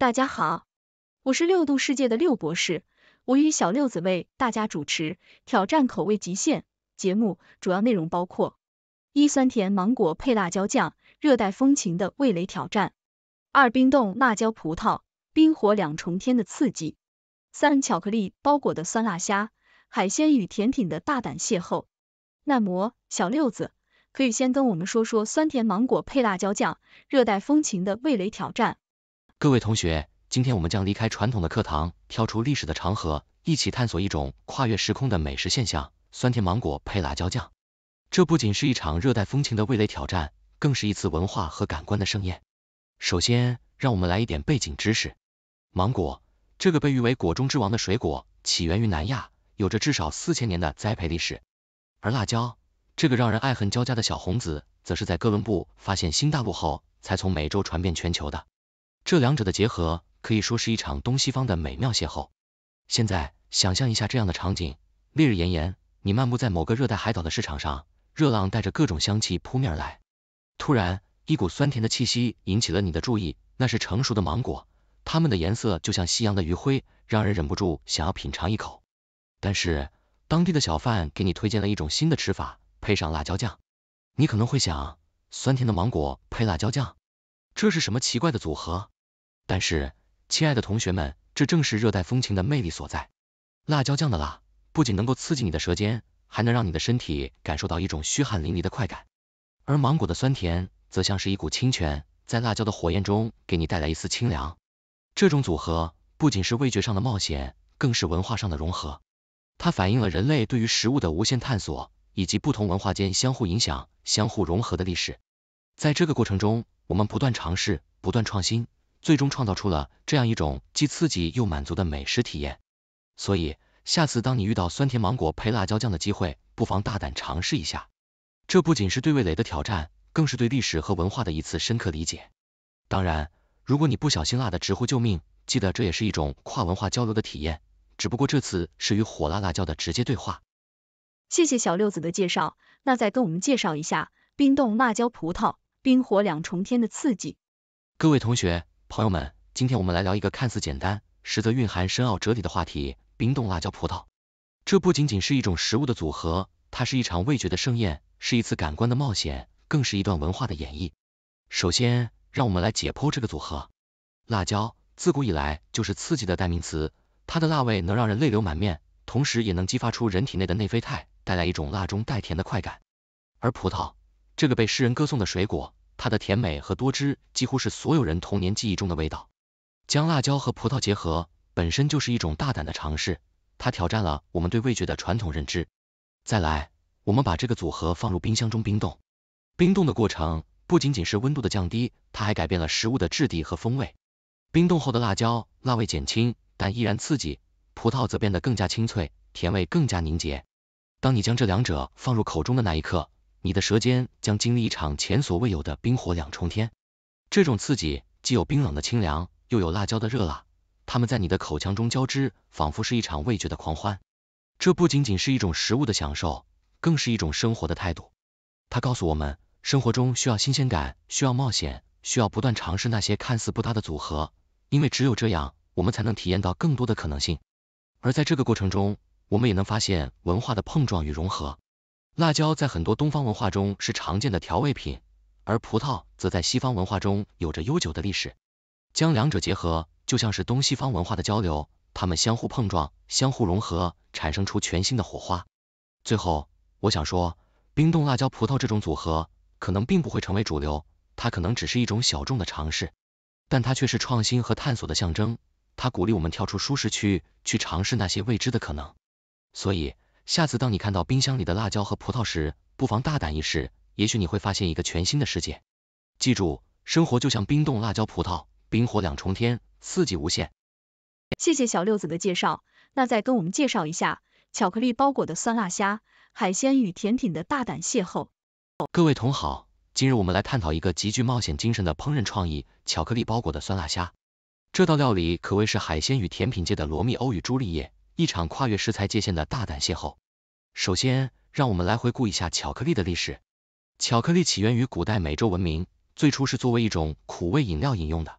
大家好，我是六度世界的六博士，我与小六子为大家主持《挑战口味极限》节目，主要内容包括：一、酸甜芒果配辣椒酱，热带风情的味蕾挑战；二、冰冻辣椒葡萄，冰火两重天的刺激；三、巧克力包裹的酸辣虾，海鲜与甜品的大胆邂逅。耐磨，小六子，可以先跟我们说说酸甜芒果配辣椒酱，热带风情的味蕾挑战。各位同学，今天我们将离开传统的课堂，跳出历史的长河，一起探索一种跨越时空的美食现象——酸甜芒果配辣椒酱。这不仅是一场热带风情的味蕾挑战，更是一次文化和感官的盛宴。首先，让我们来一点背景知识。芒果，这个被誉为果中之王的水果，起源于南亚，有着至少四千年的栽培历史。而辣椒，这个让人爱恨交加的小红子，则是在哥伦布发现新大陆后，才从美洲传遍全球的。这两者的结合可以说是一场东西方的美妙邂逅。现在想象一下这样的场景：烈日炎炎，你漫步在某个热带海岛的市场上，热浪带着各种香气扑面而来。突然，一股酸甜的气息引起了你的注意，那是成熟的芒果，它们的颜色就像夕阳的余晖，让人忍不住想要品尝一口。但是，当地的小贩给你推荐了一种新的吃法，配上辣椒酱。你可能会想，酸甜的芒果配辣椒酱，这是什么奇怪的组合？但是，亲爱的同学们，这正是热带风情的魅力所在。辣椒酱的辣不仅能够刺激你的舌尖，还能让你的身体感受到一种虚汗淋漓的快感；而芒果的酸甜则像是一股清泉，在辣椒的火焰中给你带来一丝清凉。这种组合不仅是味觉上的冒险，更是文化上的融合。它反映了人类对于食物的无限探索，以及不同文化间相互影响、相互融合的历史。在这个过程中，我们不断尝试，不断创新。最终创造出了这样一种既刺激又满足的美食体验。所以，下次当你遇到酸甜芒果配辣椒酱的机会，不妨大胆尝试一下。这不仅是对味蕾的挑战，更是对历史和文化的一次深刻理解。当然，如果你不小心辣的直呼救命，记得这也是一种跨文化交流的体验，只不过这次是与火辣辣椒的直接对话。谢谢小六子的介绍，那再跟我们介绍一下冰冻辣椒葡萄，冰火两重天的刺激。各位同学。朋友们，今天我们来聊一个看似简单，实则蕴含深奥哲理的话题：冰冻辣椒葡萄。这不仅仅是一种食物的组合，它是一场味觉的盛宴，是一次感官的冒险，更是一段文化的演绎。首先，让我们来解剖这个组合。辣椒自古以来就是刺激的代名词，它的辣味能让人泪流满面，同时也能激发出人体内的内啡肽，带来一种辣中带甜的快感。而葡萄，这个被世人歌颂的水果。它的甜美和多汁，几乎是所有人童年记忆中的味道。将辣椒和葡萄结合，本身就是一种大胆的尝试，它挑战了我们对味觉的传统认知。再来，我们把这个组合放入冰箱中冰冻。冰冻的过程不仅仅是温度的降低，它还改变了食物的质地和风味。冰冻后的辣椒，辣味减轻，但依然刺激；葡萄则变得更加清脆，甜味更加凝结。当你将这两者放入口中的那一刻，你的舌尖将经历一场前所未有的冰火两重天，这种刺激既有冰冷的清凉，又有辣椒的热辣，它们在你的口腔中交织，仿佛是一场味觉的狂欢。这不仅仅是一种食物的享受，更是一种生活的态度。它告诉我们，生活中需要新鲜感，需要冒险，需要不断尝试那些看似不搭的组合，因为只有这样，我们才能体验到更多的可能性。而在这个过程中，我们也能发现文化的碰撞与融合。辣椒在很多东方文化中是常见的调味品，而葡萄则在西方文化中有着悠久的历史。将两者结合，就像是东西方文化的交流，它们相互碰撞、相互融合，产生出全新的火花。最后，我想说，冰冻辣椒葡萄这种组合可能并不会成为主流，它可能只是一种小众的尝试，但它却是创新和探索的象征。它鼓励我们跳出舒适区去尝试那些未知的可能。所以，下次当你看到冰箱里的辣椒和葡萄时，不妨大胆一试，也许你会发现一个全新的世界。记住，生活就像冰冻辣椒葡萄，冰火两重天，四季无限。谢谢小六子的介绍，那再跟我们介绍一下巧克力包裹的酸辣虾，海鲜与甜品的大胆邂逅。各位同好，今日我们来探讨一个极具冒险精神的烹饪创意——巧克力包裹的酸辣虾。这道料理可谓是海鲜与甜品界的罗密欧与朱丽叶。一场跨越食材界限的大胆邂逅。首先，让我们来回顾一下巧克力的历史。巧克力起源于古代美洲文明，最初是作为一种苦味饮料饮用的。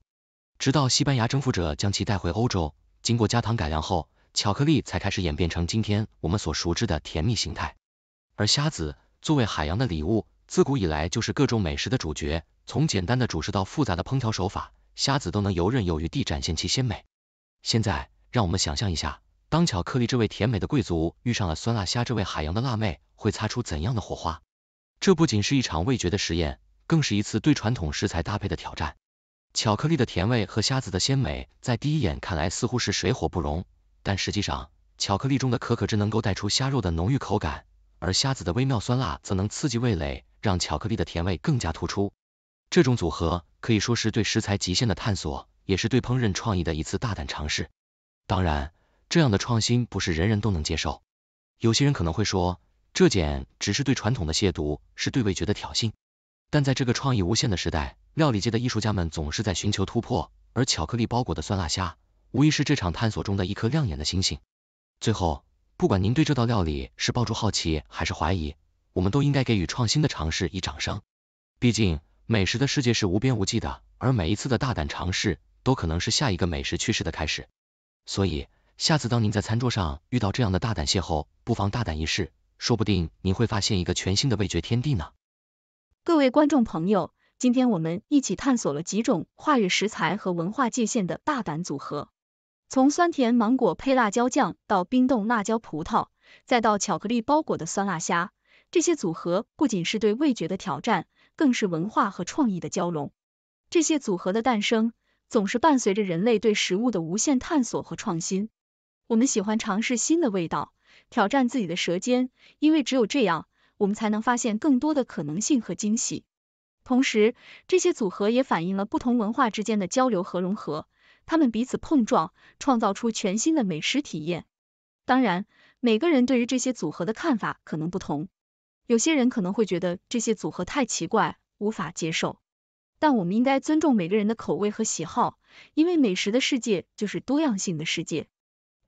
直到西班牙征服者将其带回欧洲，经过加糖改良后，巧克力才开始演变成今天我们所熟知的甜蜜形态。而虾子作为海洋的礼物，自古以来就是各种美食的主角。从简单的主食到复杂的烹调手法，虾子都能游刃有余地展现其鲜美。现在，让我们想象一下。当巧克力这位甜美的贵族遇上了酸辣虾这位海洋的辣妹，会擦出怎样的火花？这不仅是一场味觉的实验，更是一次对传统食材搭配的挑战。巧克力的甜味和虾子的鲜美，在第一眼看来似乎是水火不容，但实际上，巧克力中的可可汁能够带出虾肉的浓郁口感，而虾子的微妙酸辣则能刺激味蕾，让巧克力的甜味更加突出。这种组合可以说是对食材极限的探索，也是对烹饪创意的一次大胆尝试。当然。这样的创新不是人人都能接受，有些人可能会说这简直是对传统的亵渎，是对味觉的挑衅。但在这个创意无限的时代，料理界的艺术家们总是在寻求突破，而巧克力包裹的酸辣虾无疑是这场探索中的一颗亮眼的星星。最后，不管您对这道料理是抱住好奇还是怀疑，我们都应该给予创新的尝试以掌声。毕竟，美食的世界是无边无际的，而每一次的大胆尝试都可能是下一个美食趋势的开始。所以。下次当您在餐桌上遇到这样的大胆邂逅，不妨大胆一试，说不定您会发现一个全新的味觉天地呢。各位观众朋友，今天我们一起探索了几种跨越食材和文化界限的大胆组合，从酸甜芒果配辣椒酱，到冰冻辣椒葡萄，再到巧克力包裹的酸辣虾，这些组合不仅是对味觉的挑战，更是文化和创意的交融。这些组合的诞生，总是伴随着人类对食物的无限探索和创新。我们喜欢尝试新的味道，挑战自己的舌尖，因为只有这样，我们才能发现更多的可能性和惊喜。同时，这些组合也反映了不同文化之间的交流和融合，他们彼此碰撞，创造出全新的美食体验。当然，每个人对于这些组合的看法可能不同，有些人可能会觉得这些组合太奇怪，无法接受。但我们应该尊重每个人的口味和喜好，因为美食的世界就是多样性的世界。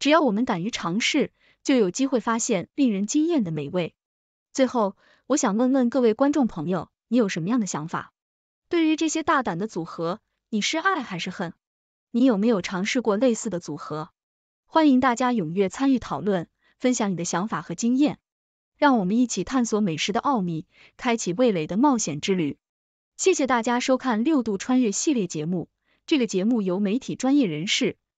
只要我们敢于尝试，就有机会发现令人惊艳的美味。最后，我想问问各位观众朋友，你有什么样的想法？对于这些大胆的组合，你是爱还是恨？你有没有尝试过类似的组合？欢迎大家踊跃参与讨论，分享你的想法和经验。让我们一起探索美食的奥秘，开启味蕾的冒险之旅。谢谢大家收看《六度穿越》系列节目。这个节目由媒体专业人士。